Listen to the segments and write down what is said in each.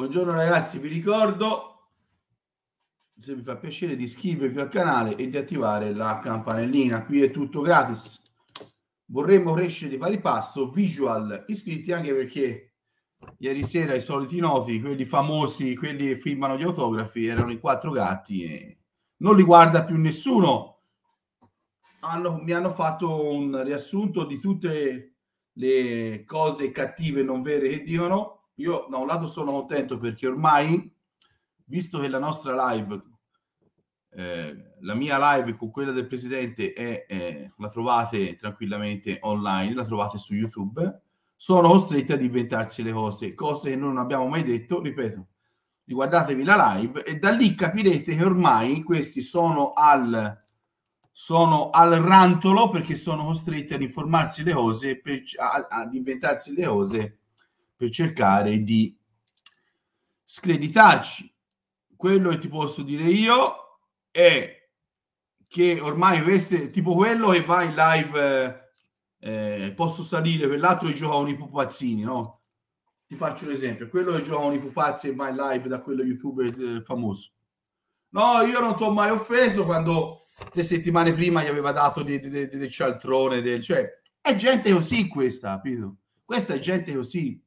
Buongiorno ragazzi, vi ricordo, se vi fa piacere, di iscrivervi al canale e di attivare la campanellina. Qui è tutto gratis. Vorremmo crescere di pari passo visual iscritti anche perché ieri sera i soliti noti, quelli famosi, quelli che filmano gli autografi, erano i quattro gatti e non li guarda più nessuno. Hanno, mi hanno fatto un riassunto di tutte le cose cattive e non vere che dicono io da un lato sono contento perché ormai, visto che la nostra live, eh, la mia live con quella del presidente, è, eh, la trovate tranquillamente online, la trovate su YouTube, sono costretti ad inventarsi le cose, cose che non abbiamo mai detto, ripeto, riguardatevi la live e da lì capirete che ormai questi sono al, sono al rantolo perché sono costretti ad informarsi le cose, per, ad inventarsi le cose per cercare di screditarci. Quello che ti posso dire io è che ormai queste, tipo quello che va in live, eh, eh posso salire, quell'altro che gioca con i pupazzini, no? Ti faccio un esempio, quello che gioca con i pupazzi e va in live da quello youtuber eh, famoso. No, io non ti ho mai offeso quando tre settimane prima gli aveva dato del de, de, de cialtrone, del, cioè è gente così questa, capito? Questa è gente così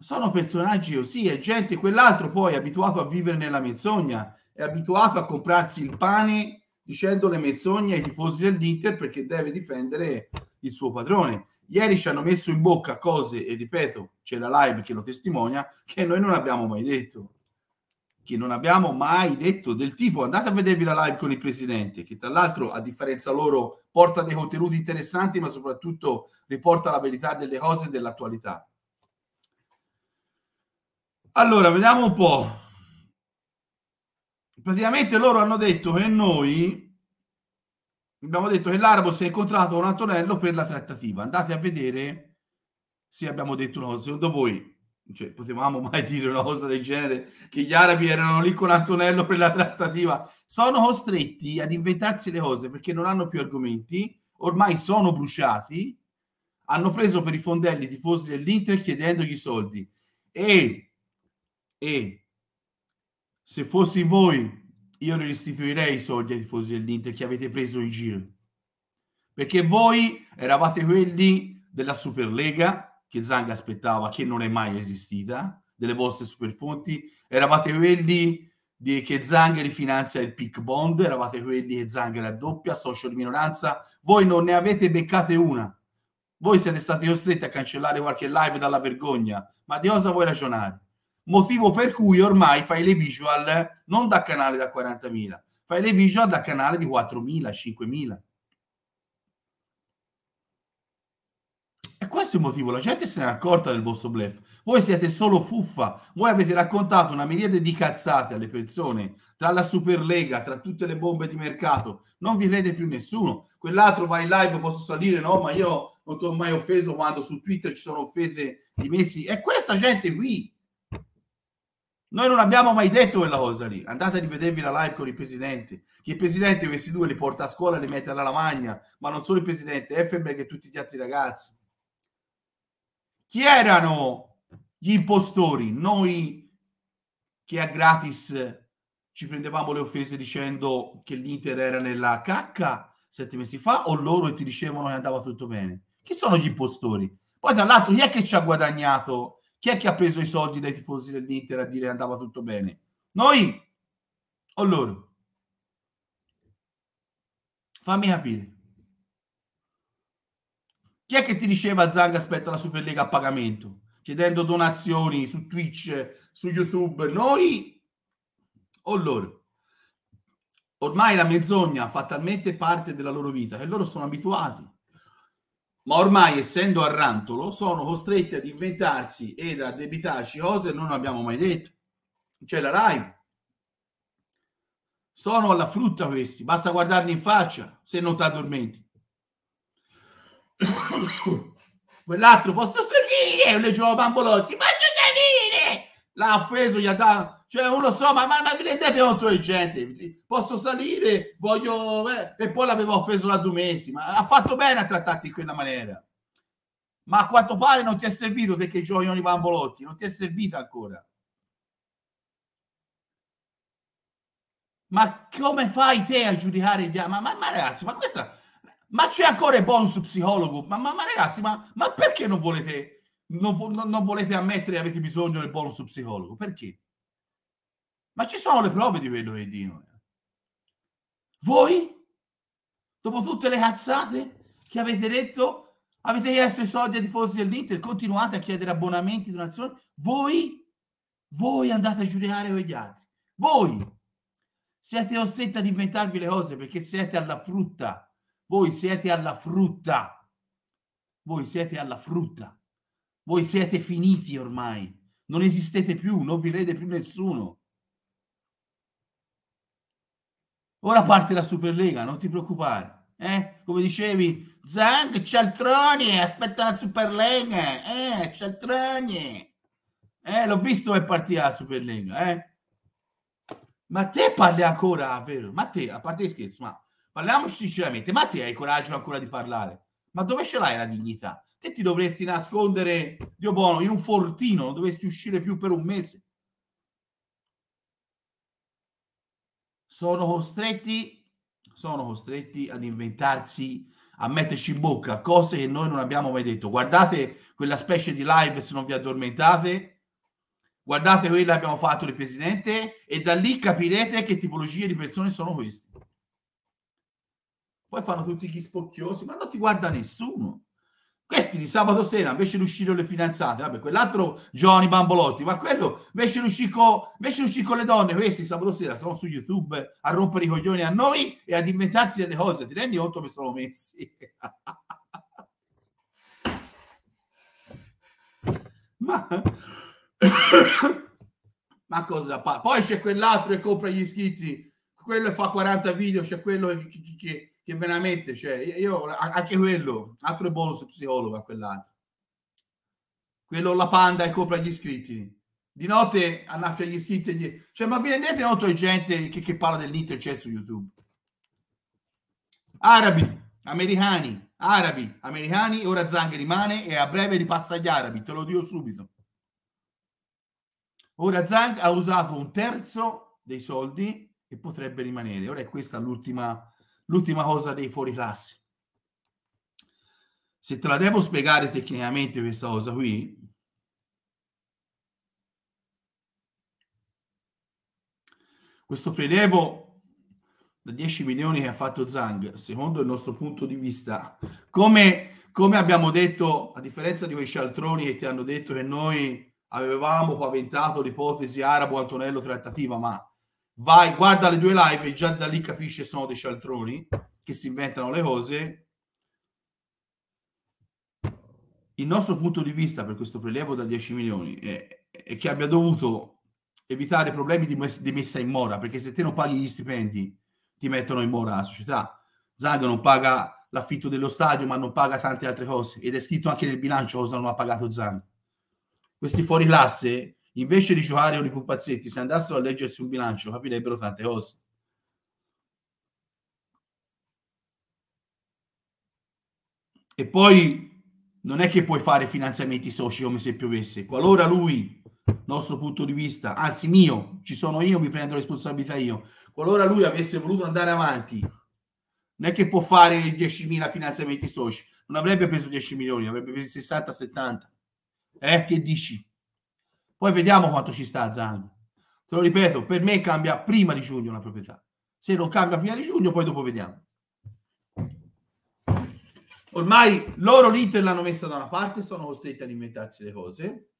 sono personaggi così, oh è gente, quell'altro poi è abituato a vivere nella menzogna, è abituato a comprarsi il pane dicendo le menzogne ai tifosi dell'Inter perché deve difendere il suo padrone. Ieri ci hanno messo in bocca cose, e ripeto, c'è la live che lo testimonia, che noi non abbiamo mai detto. Che non abbiamo mai detto del tipo, andate a vedervi la live con il presidente, che tra l'altro, a differenza loro, porta dei contenuti interessanti, ma soprattutto riporta la verità delle cose dell'attualità allora, vediamo un po'. Praticamente loro hanno detto che noi abbiamo detto che l'arabo si è incontrato con Antonello per la trattativa. Andate a vedere se abbiamo detto una cosa. Secondo voi cioè, potevamo mai dire una cosa del genere che gli arabi erano lì con Antonello per la trattativa? Sono costretti ad inventarsi le cose perché non hanno più argomenti, ormai sono bruciati, hanno preso per i fondelli i tifosi dell'Inter chiedendogli soldi e e se fossi voi io ne restituirei i soldi ai tifosi dell'Inter che avete preso in giro perché voi eravate quelli della Superlega che Zanga aspettava che non è mai esistita delle vostre superfonti eravate quelli di, che Zanga rifinanzia il pick bond eravate quelli che Zanga raddoppia socio di minoranza voi non ne avete beccate una voi siete stati costretti a cancellare qualche live dalla vergogna ma di cosa vuoi ragionare motivo per cui ormai fai le visual non da canale da 40.000, fai le visual da canale di 4.000, 5.000. E questo è il motivo, la gente se ne è accorta del vostro blef. Voi siete solo fuffa, voi avete raccontato una miriade di cazzate alle persone, tra la Superlega, tra tutte le bombe di mercato, non vi crede più nessuno. Quell'altro va in live, posso salire, no, ma io non ti ho mai offeso quando su Twitter ci sono offese di Messi. E questa gente qui noi non abbiamo mai detto quella cosa lì. Andate a rivedervi la live con i presidenti. Che i presidenti questi due li porta a scuola e li mette alla lavagna, ma non solo il presidente, Effenberg e tutti gli altri ragazzi. Chi erano gli impostori? Noi che a gratis ci prendevamo le offese dicendo che l'Inter era nella cacca sette mesi fa o loro e ti dicevano che andava tutto bene? Chi sono gli impostori? Poi tra l'altro chi è che ci ha guadagnato chi è che ha preso i soldi dai tifosi dell'Inter a dire andava tutto bene? Noi o loro? Fammi capire. Chi è che ti diceva Zanga aspetta la Superlega a pagamento? Chiedendo donazioni su Twitch, su YouTube, noi o loro? Ormai la menzogna fa talmente parte della loro vita che loro sono abituati ma ormai essendo a rantolo sono costretti ad inventarsi ed addebitarci cose che non abbiamo mai detto. C'è la live. Sono alla frutta questi, basta guardarli in faccia se non ti addormenti. Quell'altro posso sorridere, le giovane bambolotti, voglio salire! L'ha offeso, gli ha dato cioè, uno so, ma, ma, ma mi rendete conto di gente? Posso salire, voglio... Eh, e poi l'avevo offeso da due mesi, ma ha fatto bene a trattarti in quella maniera. Ma a quanto pare non ti è servito te che giocano i bambolotti, non ti è servita ancora. Ma come fai te a giudicare il diavolo? Ma, ma, ma, ragazzi, ma questa... Ma c'è ancora il bonus psicologo? Ma, ma, ma ragazzi, ma, perché non volete, non, non volete ammettere che avete bisogno del bonus psicologo? Perché? Ma ci sono le prove di quello che dicono. Voi, dopo tutte le cazzate che avete detto, avete chiesto i soldi ai tifosi dell'Inter, continuate a chiedere abbonamenti, donazioni, voi, voi andate a giudicare con gli altri. Voi siete costretti ad inventarvi le cose perché siete alla frutta. Voi siete alla frutta. Voi siete alla frutta. Voi siete finiti ormai. Non esistete più, non vi vede più nessuno. Ora parte la Superlega, non ti preoccupare. Eh? Come dicevi, Zang, c'è il cialtroni, aspetta la Superlega. Eh, c'è il cialtroni. Eh, l'ho visto è partita la Superlega. Eh? Ma te parli ancora, vero? Ma te, a parte gli scherzi, ma parliamoci sinceramente, ma te hai coraggio ancora di parlare? Ma dove ce l'hai la dignità? Te ti dovresti nascondere, Dio buono, in un fortino, non dovresti uscire più per un mese. sono costretti, sono costretti ad inventarsi, a metterci in bocca cose che noi non abbiamo mai detto. Guardate quella specie di live se non vi addormentate, guardate quello che abbiamo fatto il presidente e da lì capirete che tipologie di persone sono queste. Poi fanno tutti gli spocchiosi, ma non ti guarda nessuno. Questi di sabato sera invece di uscire con le fidanzate, vabbè, quell'altro Johnny Bambolotti, ma quello invece di uscire con, con, le donne, questi sabato sera sono su YouTube a rompere i coglioni a noi e ad inventarsi delle cose. Ti rendi conto che sono messi? ma... ma cosa Poi c'è quell'altro che compra gli iscritti, quello che fa 40 video, c'è quello che, che, che che veramente, cioè, io anche quello, altro bonus psicologo a quell'altro. Quello la panda e copra gli iscritti. Di notte annaffia gli iscritti. Gli... Cioè, ma vi rendete conto di gente che, che parla dell'Inter c'è cioè, su YouTube? Arabi, americani, arabi, americani, ora Zang rimane e a breve ripassa passa agli arabi, te lo dico subito. Ora Zang ha usato un terzo dei soldi e potrebbe rimanere. Ora è questa l'ultima l'ultima cosa dei fuori classi. Se te la devo spiegare tecnicamente questa cosa qui, questo prelevo da 10 milioni che ha fatto Zang, secondo il nostro punto di vista, come, come abbiamo detto, a differenza di quei cialtroni che ti hanno detto che noi avevamo paventato l'ipotesi arabo-Antonello trattativa, ma vai, guarda le due live e già da lì capisce sono dei cialtroni che si inventano le cose. Il nostro punto di vista per questo prelievo da 10 milioni è, è che abbia dovuto evitare problemi di, mes- di, messa in mora, perché se te non paghi gli stipendi ti mettono in mora la società. Zaga non paga l'affitto dello stadio, ma non paga tante altre cose ed è scritto anche nel bilancio cosa non ha pagato Zaga. Questi fuori classe Invece di giocare con i pupazzetti, se andassero a leggersi un bilancio capirebbero tante cose. E poi non è che puoi fare finanziamenti soci come se piovesse. Qualora lui, nostro punto di vista, anzi mio, ci sono io, mi prendo responsabilità io. Qualora lui avesse voluto andare avanti, non è che può fare 10.000 finanziamenti soci. Non avrebbe preso 10 milioni, avrebbe preso 60-70. Eh, che dici? Poi vediamo quanto ci sta Zan. Te lo ripeto, per me cambia prima di giugno la proprietà. Se non cambia prima di giugno, poi dopo vediamo. Ormai loro l'Inter l'hanno messa da una parte, sono costretti ad inventarsi le cose.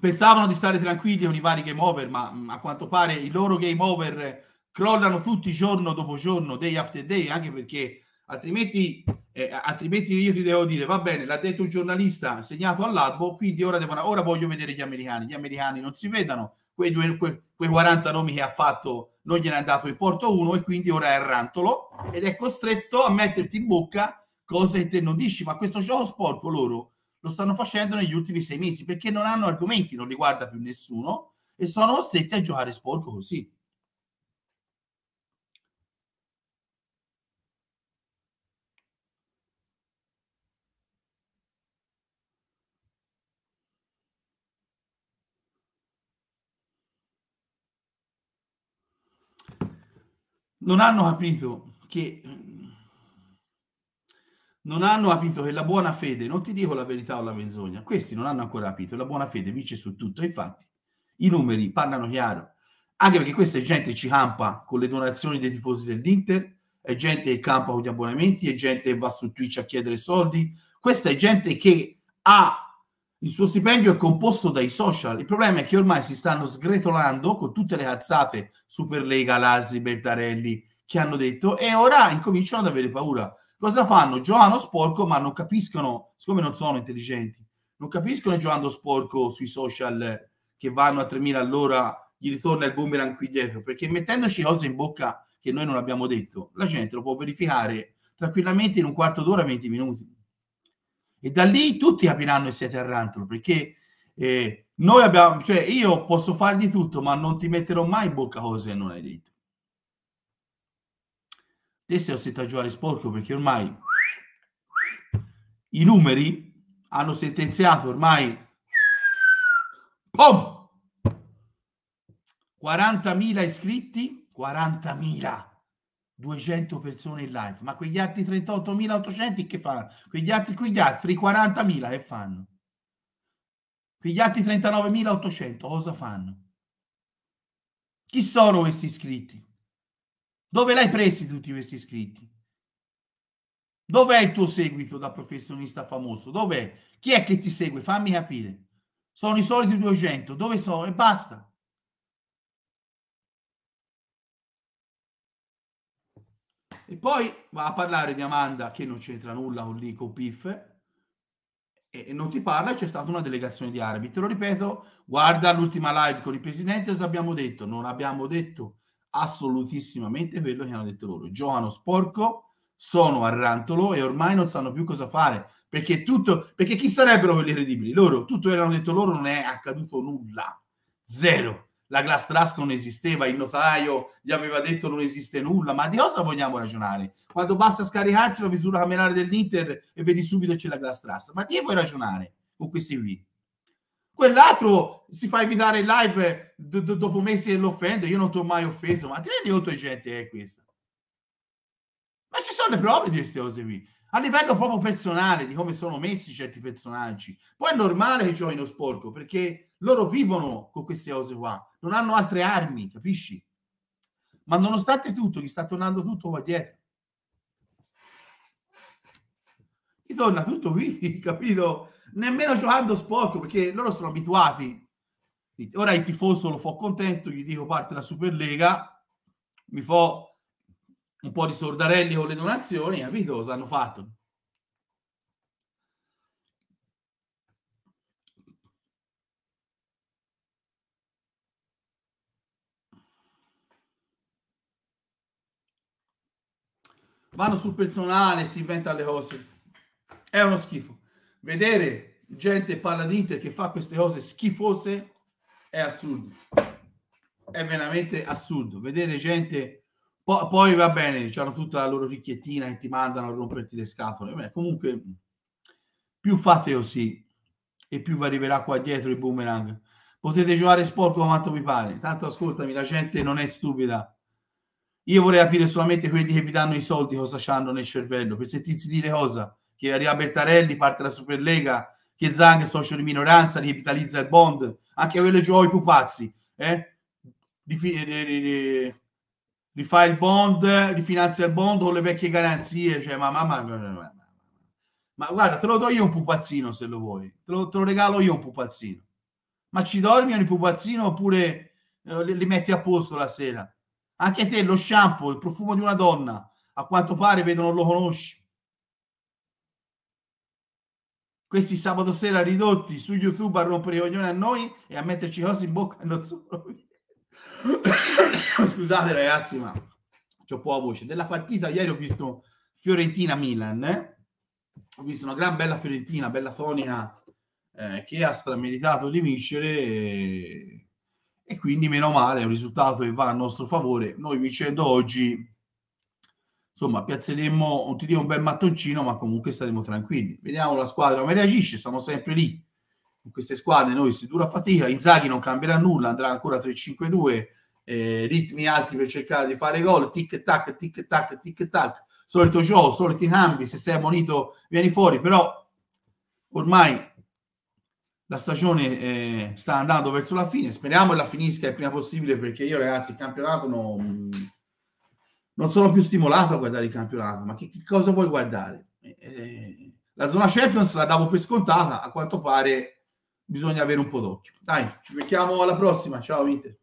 Pensavano di stare tranquilli con i vari game over, ma mm, a quanto pare i loro game over crollano tutti giorno dopo giorno, day after day, anche perché altrimenti, eh, altrimenti io ti devo dire va bene, l'ha detto un giornalista segnato all'albo, quindi ora, devono, ora voglio vedere gli americani, gli americani non si vedano, quei, due, que, quei 40 nomi che ha fatto non gliene è andato in porto uno e quindi ora è rantolo ed è costretto a metterti in bocca cose che te non dici, ma questo gioco sporco loro lo stanno facendo negli ultimi sei mesi perché non hanno argomenti, non riguarda più nessuno e sono costretti a giocare sporco così. non hanno capito che non hanno capito che la buona fede, non ti dico la verità o la menzogna, questi non hanno ancora capito, la buona fede vince su tutto, infatti i numeri parlano chiaro, anche perché questa è gente che ci campa con le donazioni dei tifosi dell'Inter, è gente che campa con gli abbonamenti, è gente che va su Twitch a chiedere soldi, questa è gente che ha il suo stipendio è composto dai social. Il problema è che ormai si stanno sgretolando con tutte le cazzate Superlega, Lazzi, Bertarelli che hanno detto e ora incominciano ad avere paura. Cosa fanno? Giocano sporco, ma non capiscono, siccome non sono intelligenti, non capiscono giocando sporco sui social che vanno a 3000 all'ora, gli ritorna il boomerang qui dietro, perché mettendoci cose in bocca che noi non abbiamo detto, la gente lo può verificare tranquillamente in un quarto d'ora, 20 minuti e da lì tutti capiranno che sei tarantolo perché eh, noi abbiamo, cioè io posso fare di tutto, ma non ti metterò mai in bocca cose che non hai detto. Te sei ossettato setaggiare sporco perché ormai i numeri hanno sentenziato ormai Pom! 40.000 iscritti, 40.000 200 persone in live, ma quegli altri 38.800 che fanno? Quegli altri, quegli altri 40.000 che eh, fanno? Quegli altri 39.800 cosa fanno? Chi sono questi iscritti? Dove l'hai presi tutti questi iscritti? Dov'è il tuo seguito da professionista famoso? Dov'è? Chi è che ti segue? Fammi capire. Sono i soliti 200, dove sono? E basta. E poi va a parlare di Amanda che non c'entra nulla con lì con Piff e, non ti parla c'è stata una delegazione di arabi. Te lo ripeto, guarda l'ultima live con il presidente cosa abbiamo detto. Non abbiamo detto assolutissimamente quello che hanno detto loro. Giovano sporco, sono a rantolo e ormai non sanno più cosa fare perché tutto perché chi sarebbero quelli credibili? Loro, tutto che hanno detto loro non è accaduto nulla. Zero la glass trust non esisteva, il notaio gli aveva detto non esiste nulla, ma di cosa vogliamo ragionare? Quando basta scaricarsi la misura camerale dell'Inter e vedi subito c'è la glass trust, ma di che vuoi ragionare con questi qui? Quell'altro si fa evitare in live do, do, dopo mesi e l'offende, io non ti ho mai offeso, ma ti rendi conto di gente è questa? Ma ci sono le prove di queste cose qui a livello proprio personale di come sono messi certi personaggi. Poi è normale che giochino sporco perché loro vivono con queste cose qua, non hanno altre armi, capisci? Ma nonostante tutto, gli sta tornando tutto qua dietro. Gli torna tutto qui, capito? Nemmeno giocando sporco perché loro sono abituati. Ora il tifoso lo fa contento, gli dico parte la Superlega, mi fa un po' di sordarelli con le donazioni, capito cosa hanno fatto? Vanno sul personale, si inventano le cose. È uno schifo. Vedere gente parla di Inter che fa queste cose schifose è assurdo. È veramente assurdo. Vedere gente Po- poi va bene, hanno tutta la loro ricchiettina che ti mandano a romperti le scatole. Beh, comunque, più fate così e più vi arriverà qua dietro il boomerang. Potete giocare sporco quanto vi pare. Tanto ascoltami, la gente non è stupida. Io vorrei capire solamente quelli che vi danno i soldi cosa hanno nel cervello per sentirsi dire cosa. Che arriva Bertarelli, parte la Superlega, che Zang è socio di minoranza, ricapitalizza il bond. Anche quello giovani i pupazzi. Eh? Di, di, di, rifà il bond, rifinanzia il bond con le vecchie garanzie, cioè ma mamma mia. Ma, ma, ma, guarda, te lo do io un pupazzino se lo vuoi, te lo, te lo regalo io un pupazzino. Ma ci dormi un pupazzino oppure eh, li, li metti a posto la sera? Anche te lo shampoo, il profumo di una donna, a quanto pare vedo non lo conosci. Questi sabato sera ridotti su YouTube a rompere i coglioni a noi e a metterci cose in bocca e non solo. Scusate ragazzi, ma ho po' a voce. Della partita ieri ho visto Fiorentina-Milan, eh? ho visto una gran bella Fiorentina, bella fonica eh, che ha strameritato di vincere e... e quindi meno male, è un risultato che va a nostro favore. Noi vincendo oggi insomma, piazzeremmo, non ti dico un bel mattoncino, ma comunque saremo tranquilli. Vediamo la squadra come reagisce, sono sempre lì con queste squadre noi si dura fatica, Inzaghi non cambierà nulla, andrà ancora 3-5-2, eh, ritmi alti per cercare di fare gol, tic tac, tic tac, tic tac, solito gioco, soliti cambi, se sei ammonito vieni fuori, però ormai la stagione eh, sta andando verso la fine, speriamo che la finisca il prima possibile perché io ragazzi il campionato non, mm, non sono più stimolato a guardare il campionato, ma che, che cosa vuoi guardare? Eh, eh, la zona Champions la davo per scontata, a quanto pare bisogna avere un po' d'occhio. Dai, ci becchiamo alla prossima. Ciao Inter.